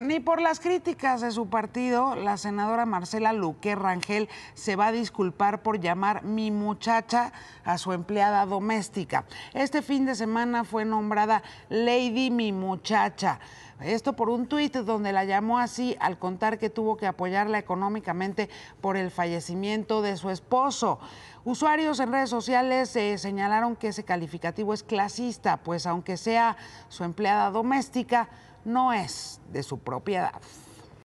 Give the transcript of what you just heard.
Ni por las críticas de su partido, la senadora Marcela Luque Rangel se va a disculpar por llamar mi muchacha a su empleada doméstica. Este fin de semana fue nombrada Lady Mi Muchacha. Esto por un tuit donde la llamó así al contar que tuvo que apoyarla económicamente por el fallecimiento de su esposo. Usuarios en redes sociales eh, señalaron que ese calificativo es clasista, pues aunque sea su empleada doméstica, no es de su propiedad.